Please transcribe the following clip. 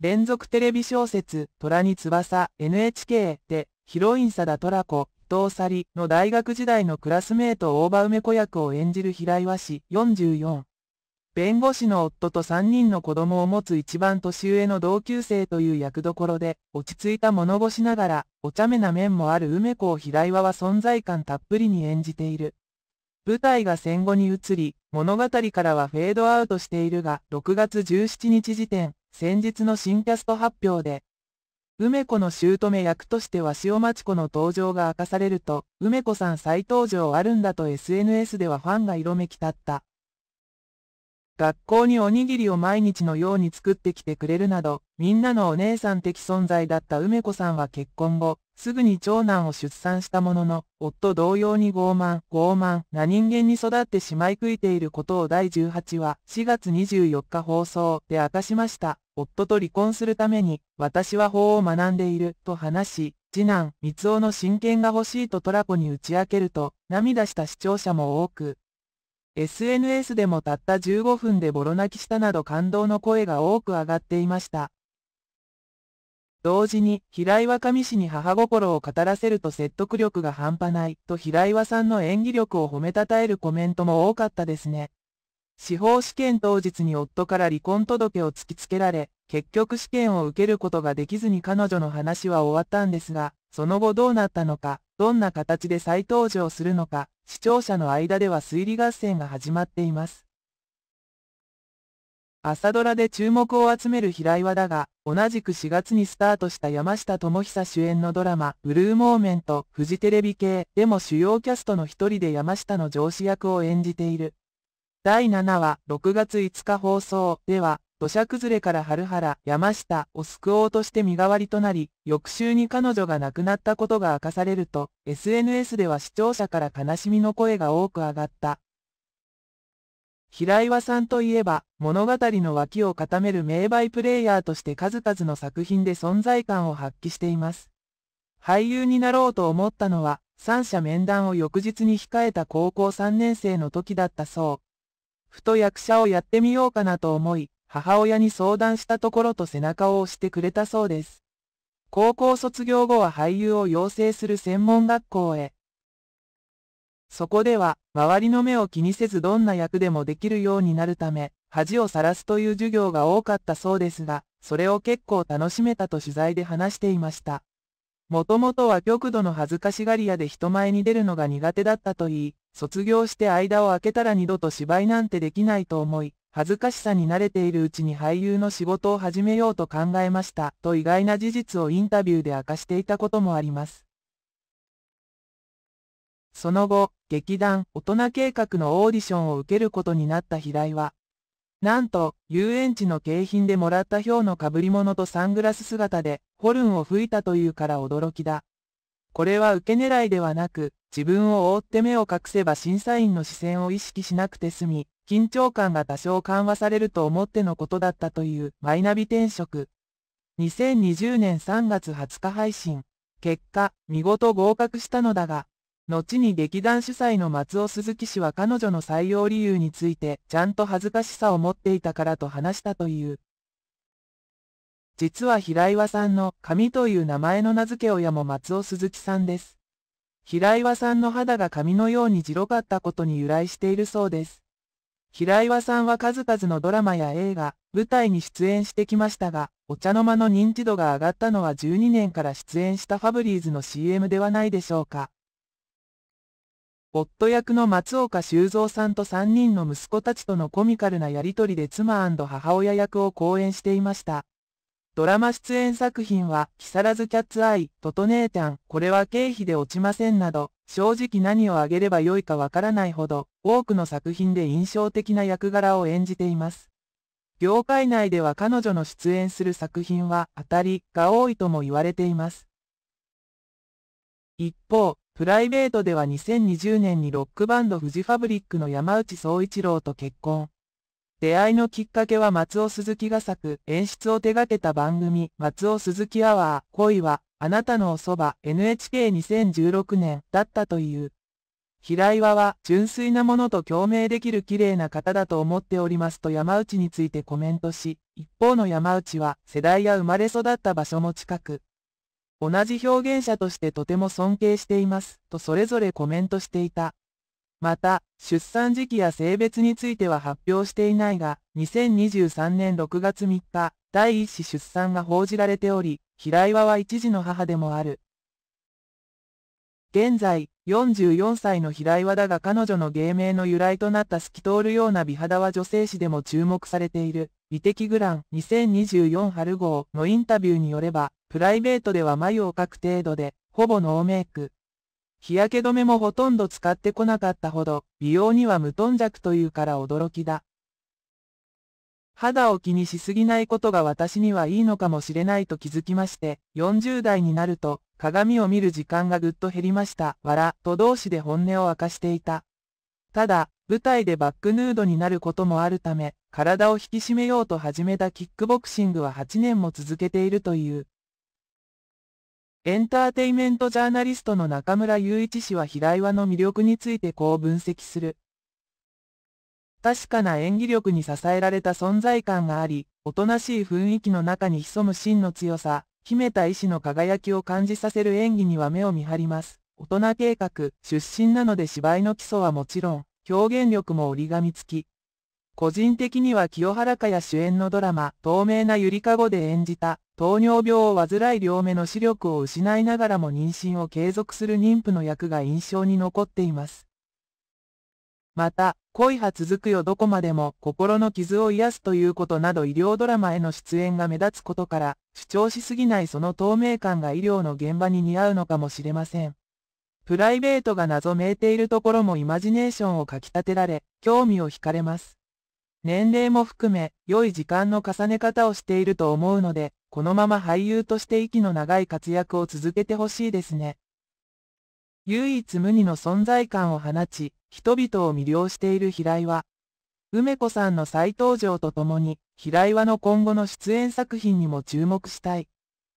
連続テレビ小説、虎に翼、NHK で、ヒロイン貞虎子、伊藤サリの大学時代のクラスメート大場梅子役を演じる平岩氏44。弁護士の夫と3人の子供を持つ一番年上の同級生という役どころで、落ち着いた物腰ながら、お茶目な面もある梅子を平岩は存在感たっぷりに演じている。舞台が戦後に移り、物語からはフェードアウトしているが、6月17日時点、先日の新キャスト発表で、梅子の姑役としては塩町子の登場が明かされると、梅子さん再登場あるんだと SNS ではファンが色めきたった。学校におにぎりを毎日のように作ってきてくれるなど、みんなのお姉さん的存在だった梅子さんは結婚後、すぐに長男を出産したものの、夫同様に傲慢、傲慢な人間に育ってしまい食いていることを第18話4月24日放送で明かしました。夫と離婚するために、私は法を学んでいると話し、次男、三夫の親権が欲しいとトラコに打ち明けると、涙した視聴者も多く、SNS でもたった15分でボロ泣きしたなど感動の声が多く上がっていました。同時に、平岩上氏に母心を語らせると説得力が半端ない、と平岩さんの演技力を褒めたたえるコメントも多かったですね。司法試験当日に夫から離婚届を突きつけられ、結局試験を受けることができずに彼女の話は終わったんですが、その後どうなったのか、どんな形で再登場するのか、視聴者の間では推理合戦が始まっています。朝ドラで注目を集める平岩だが、同じく4月にスタートした山下智久主演のドラマ、ブルーモーメント、フジテレビ系でも主要キャストの一人で山下の上司役を演じている。第7話、6月5日放送では、土砂崩れから春原、山下を救おうとして身代わりとなり、翌週に彼女が亡くなったことが明かされると、SNS では視聴者から悲しみの声が多く上がった。平岩さんといえば、物語の脇を固める名バイプレイヤーとして数々の作品で存在感を発揮しています。俳優になろうと思ったのは、三者面談を翌日に控えた高校三年生の時だったそう。ふと役者をやってみようかなと思い、母親に相談したところと背中を押してくれたそうです。高校卒業後は俳優を養成する専門学校へ。そこでは、周りの目を気にせずどんな役でもできるようになるため、恥をさらすという授業が多かったそうですが、それを結構楽しめたと取材で話していました。もともとは極度の恥ずかしがり屋で人前に出るのが苦手だったといい、卒業して間を空けたら二度と芝居なんてできないと思い、恥ずかしさに慣れているうちに俳優の仕事を始めようと考えました、と意外な事実をインタビューで明かしていたこともあります。その後、劇団大人計画のオーディションを受けることになった平井は、なんと、遊園地の景品でもらったひょうの被り物とサングラス姿で、ホルンを吹いたというから驚きだ。これは受け狙いではなく、自分を覆って目を隠せば審査員の視線を意識しなくて済み、緊張感が多少緩和されると思ってのことだったというマイナビ転職。2020年3月20日配信。結果、見事合格したのだが、後に劇団主催の松尾鈴木氏は彼女の採用理由について、ちゃんと恥ずかしさを持っていたからと話したという。実は平岩さんの髪という名前の名付け親も松尾鈴木さんです。平岩さんの肌が髪のように白かったことに由来しているそうです。平岩さんは数々のドラマや映画、舞台に出演してきましたが、お茶の間の認知度が上がったのは12年から出演したファブリーズの CM ではないでしょうか。夫役の松岡修造さんと3人の息子たちとのコミカルなやりとりで妻母親役を講演していました。ドラマ出演作品は、木更津キャッツアイ、トトネータン、これは経費で落ちませんなど、正直何をあげればよいかわからないほど、多くの作品で印象的な役柄を演じています。業界内では彼女の出演する作品は、当たりが多いとも言われています。一方、プライベートでは2020年にロックバンドフジファブリックの山内総一郎と結婚。出会いのきっかけは松尾鈴木が作、演出を手掛けた番組、松尾鈴木アワー、恋は、あなたのおそば、NHK2016 年だったという。平岩は純粋なものと共鳴できる綺麗な方だと思っておりますと山内についてコメントし、一方の山内は世代や生まれ育った場所も近く、同じ表現者としてとても尊敬しています、とそれぞれコメントしていた。また、出産時期や性別については発表していないが、2023年6月3日、第一子出産が報じられており、平岩は一児の母でもある。現在、44歳の平岩だが彼女の芸名の由来となった透き通るような美肌は女性誌でも注目されている。美的グラン2024春号のインタビューによれば、プライベートでは眉を描く程度で、ほぼノーメイク。日焼け止めもほとんど使ってこなかったほど、美容には無頓着というから驚きだ。肌を気にしすぎないことが私にはいいのかもしれないと気づきまして、40代になると、鏡を見る時間がぐっと減りました、わら、と同士で本音を明かしていた。ただ、舞台でバックヌードになることもあるため、体を引き締めようと始めたキックボクシングは8年も続けているという。エンターテイメントジャーナリストの中村雄一氏は平岩の魅力についてこう分析する。確かな演技力に支えられた存在感があり、おとなしい雰囲気の中に潜む真の強さ、秘めた意志の輝きを感じさせる演技には目を見張ります。大人計画、出身なので芝居の基礎はもちろん、表現力も折り紙付き。個人的には清原かや主演のドラマ、透明なゆりかごで演じた、糖尿病を患い両目の視力を失いながらも妊娠を継続する妊婦の役が印象に残っています。また、恋は続くよどこまでも心の傷を癒すということなど医療ドラマへの出演が目立つことから、主張しすぎないその透明感が医療の現場に似合うのかもしれません。プライベートが謎めいているところもイマジネーションをかき立てられ、興味を惹かれます。年齢も含め、良い時間の重ね方をしていると思うので、このまま俳優として息の長い活躍を続けてほしいですね。唯一無二の存在感を放ち、人々を魅了している平岩。梅子さんの再登場とともに、平岩の今後の出演作品にも注目したい。